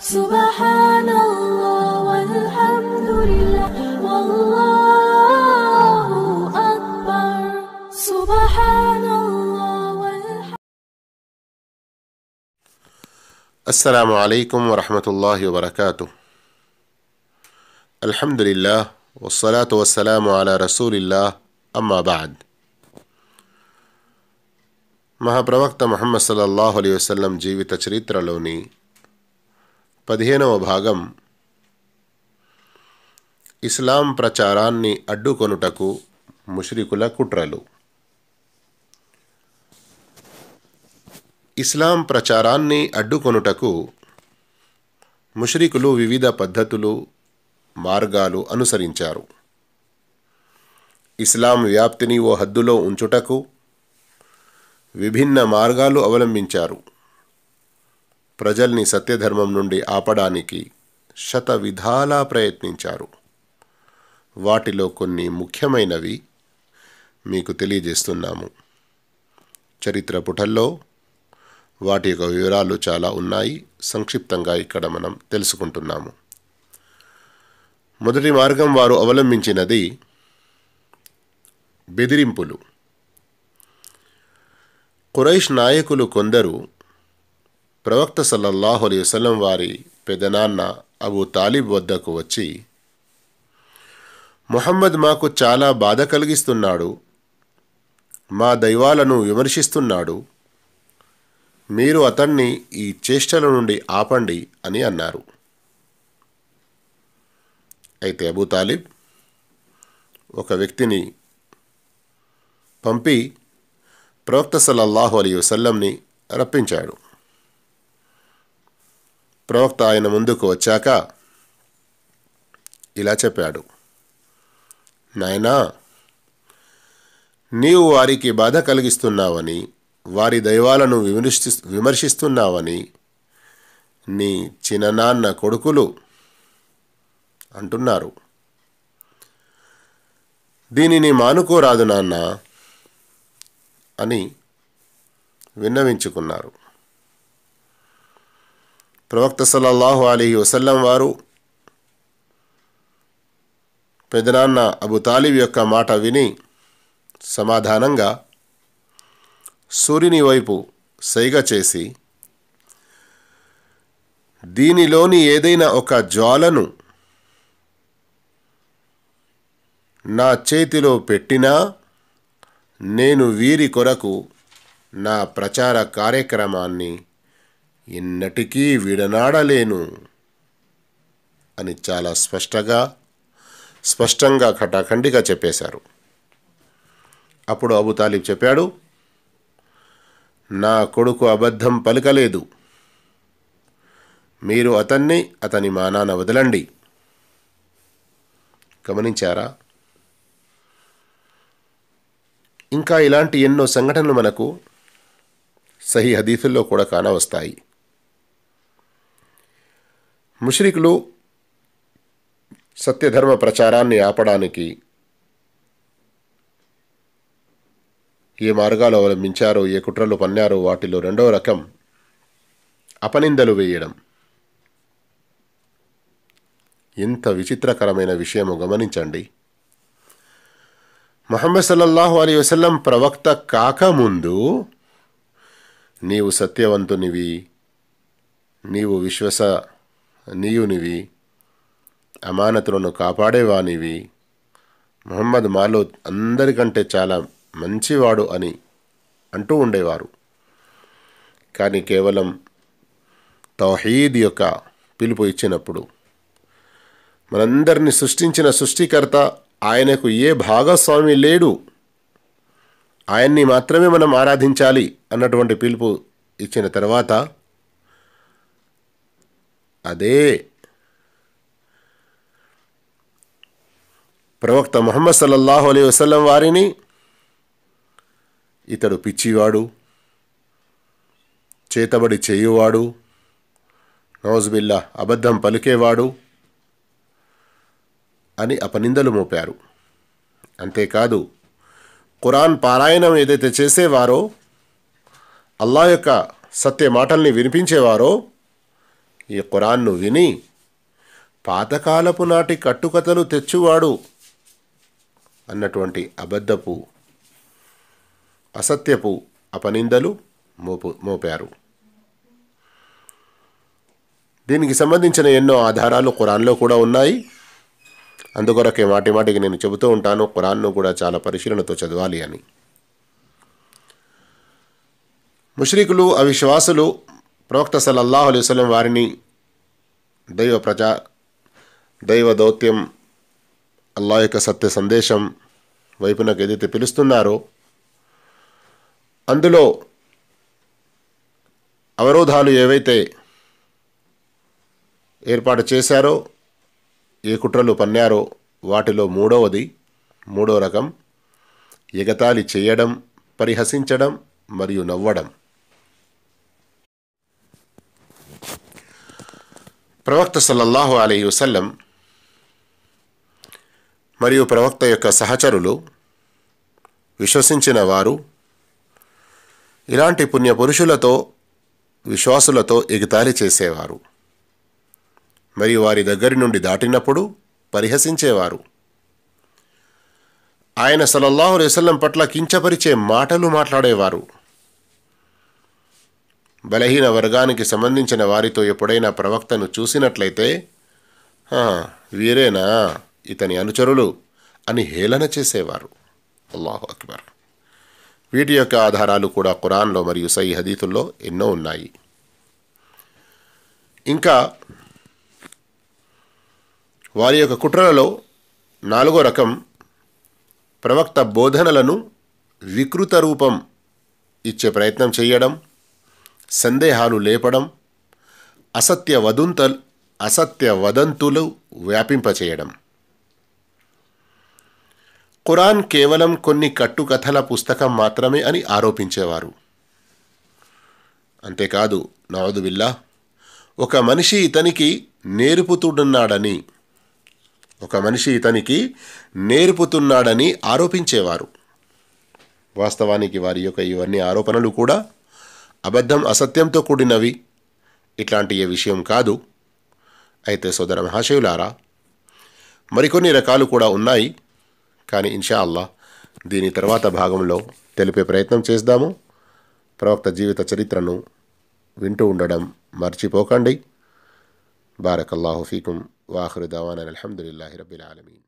سبحان الله والحمد لله والله أكبر سبحان الله والحمد السلام عليكم ورحمة الله وبركاته الحمد لله والصلاة والسلام على رسول الله أما بعد మహాప్రవక్త మహమ్మద్ సల్లల్లాహు وسلم వసల్లం జీవిత చరిత్రలోని పదిహేనవ భాగం ఇస్లాం ప్రచారాన్ని అడ్డుకొనుటకు ముష్రికుల కుట్రలు ఇస్లాం ప్రచారాన్ని అడ్డుకొనుటకు ముష్రికులు వివిధ పద్ధతులు మార్గాలు అనుసరించారు ఇస్లాం వ్యాప్తిని ఓ హద్దులో ఉంచుటకు విభిన్న మార్గాలు అవలంబించారు ప్రజల్ని సత్యధర్మం నుండి ఆపడానికి శత విధాలా ప్రయత్నించారు వాటిలో కొన్ని ముఖ్యమైనవి మీకు తెలియజేస్తున్నాము చరిత్ర పుటల్లో వాటి యొక్క వివరాలు చాలా ఉన్నాయి సంక్షిప్తంగా ఇక్కడ మనం తెలుసుకుంటున్నాము మొదటి మార్గం వారు అవలంబించినది బెదిరింపులు కురైష్ నాయకులు కొందరు ప్రవక్త సల్లల్లాహు అలీ వసలం వారి పెదనాన్న అబూ తాలిబ్ వద్దకు వచ్చి మొహమ్మద్ మాకు చాలా బాధ కలిగిస్తున్నాడు మా దైవాలను విమర్శిస్తున్నాడు మీరు అతన్ని ఈ చేష్టల నుండి ఆపండి అని అన్నారు అయితే అబూ తాలిబ్ ఒక వ్యక్తిని పంపి ప్రవక్త సల్లల్లాహు అలీ వసల్లంని రప్పించాడు ప్రవక్త ఆయన ముందుకు వచ్చాక ఇలా చెప్పాడు నాయనా నీవు వారికి బాధ కలిగిస్తున్నావని వారి దైవాలను విమర్శి విమర్శిస్తున్నావని నీ చిన్ననాన్న కొడుకులు అంటున్నారు దీనిని మానుకోరాదు నాన్న అని విన్నవించుకున్నారు ప్రవక్త సల్లల్లాహు అలీ వసల్లం వారు పెదనాన్న అబు తాలిబ్ యొక్క మాట విని సమాధానంగా సూర్యుని వైపు సైగ చేసి దీనిలోని ఏదైనా ఒక జ్వాలను నా చేతిలో పెట్టినా నేను వీరి కొరకు నా ప్రచార కార్యక్రమాన్ని ఎన్నటికీ విడనాడలేను అని చాలా స్పష్టంగా స్పష్టంగా కటాఖండిగా చెప్పేశారు అప్పుడు అబు తాలిబ్ చెప్పాడు నా కొడుకు అబద్ధం పలకలేదు మీరు అతన్ని అతని మానాన వదలండి గమనించారా ఇంకా ఇలాంటి ఎన్నో సంఘటనలు మనకు సహీ హదీఫుల్లో కూడా కానవస్తాయి ముష్రికులు సత్యధర్మ ప్రచారాన్ని ఆపడానికి ఏ మార్గాలు అవలంబించారో ఏ కుట్రలు పన్నారో వాటిలో రెండవ రకం అపనిందలు వేయడం ఎంత విచిత్రకరమైన విషయము గమనించండి మహమ్మద్ సల్లల్లాహు అలీ వసల్లం ప్రవక్త కాకముందు నీవు సత్యవంతునివి నీవు విశ్వస నీయునివి అమానతులను కాపాడేవానివి మహమ్మద్ మాలో అందరికంటే చాలా మంచివాడు అని అంటూ ఉండేవారు కానీ కేవలం తౌహీద్ యొక్క పిలుపు ఇచ్చినప్పుడు మనందరిని సృష్టించిన సృష్టికర్త ఆయనకు ఏ భాగస్వామి లేడు ఆయన్ని మాత్రమే మనం ఆరాధించాలి అన్నటువంటి పిలుపు ఇచ్చిన తర్వాత అదే ప్రవక్త మొహమ్మద్ సల్లల్లాహు అలీ వసలం వారిని ఇతడు పిచ్చివాడు చేతబడి చేయువాడు నవజుబిల్లా అబద్ధం పలికేవాడు అని అపనిందలు మోపారు అంతేకాదు ఖురాన్ పారాయణం ఏదైతే చేసేవారో అల్లా యొక్క సత్య మాటల్ని వినిపించేవారో ఈ ఖురాన్ను విని పాతకాలపు నాటి కట్టుకథలు తెచ్చువాడు అన్నటువంటి అబద్ధపు అసత్యపు అపనిందలు మోపు మోపారు దీనికి సంబంధించిన ఎన్నో ఆధారాలు ఖురాన్లో కూడా ఉన్నాయి అందుకొరకే మాటి మాటికి నేను చెబుతూ ఉంటాను ఖురాన్ను కూడా చాలా పరిశీలనతో చదవాలి అని ముష్రికులు అవిశ్వాసులు ప్రవక్త సల్లల్లాహు అలైహి వసలం వారిని దైవ ప్రజా దైవ దౌత్యం అల్లా యొక్క సత్య సందేశం వైపునకు ఏదైతే పిలుస్తున్నారో అందులో అవరోధాలు ఏవైతే ఏర్పాటు చేశారో ఏ కుట్రలు పన్నారో వాటిలో మూడవది మూడో రకం ఎగతాళి చేయడం పరిహసించడం మరియు నవ్వడం ప్రవక్త సల్లల్లాహు అలీ వసల్లం మరియు ప్రవక్త యొక్క సహచరులు విశ్వసించిన వారు ఇలాంటి పుణ్యపురుషులతో విశ్వాసులతో ఎగతాళి చేసేవారు మరియు వారి దగ్గరి నుండి దాటినప్పుడు పరిహసించేవారు ఆయన సలల్లాహు వసల్లం పట్ల కించపరిచే మాటలు మాట్లాడేవారు బలహీన వర్గానికి సంబంధించిన వారితో ఎప్పుడైనా ప్రవక్తను చూసినట్లయితే వీరేనా ఇతని అనుచరులు అని హేళన చేసేవారు అల్లాహు అక్బర్ వీటి యొక్క ఆధారాలు కూడా కురాన్లో మరియు సై హదీతుల్లో ఎన్నో ఉన్నాయి ఇంకా వారి యొక్క కుట్రలలో నాలుగో రకం ప్రవక్త బోధనలను వికృత రూపం ఇచ్చే ప్రయత్నం చేయడం సందేహాలు లేపడం అసత్య వదంత అసత్య వదంతులు వ్యాపింపచేయడం ఖురాన్ కేవలం కొన్ని కట్టుకథల పుస్తకం మాత్రమే అని ఆరోపించేవారు అంతేకాదు విల్లా ఒక మనిషి ఇతనికి నేర్పుతున్నాడని ఒక మనిషి ఇతనికి నేర్పుతున్నాడని ఆరోపించేవారు వాస్తవానికి వారి యొక్క ఇవన్నీ ఆరోపణలు కూడా అబద్ధం అసత్యంతో కూడినవి ఇట్లాంటి ఏ విషయం కాదు అయితే సోదర మహాశయులారా మరికొన్ని రకాలు కూడా ఉన్నాయి కానీ ఇన్షా అల్లా దీని తర్వాత భాగంలో తెలిపే ప్రయత్నం చేద్దాము ప్రవక్త జీవిత చరిత్రను వింటూ ఉండడం మర్చిపోకండి బారకల్లాహు ఫీకుం వాహరు దవాన్ అల్హమ్దుల్లాహి రబ్బిల్ ఆలమీన్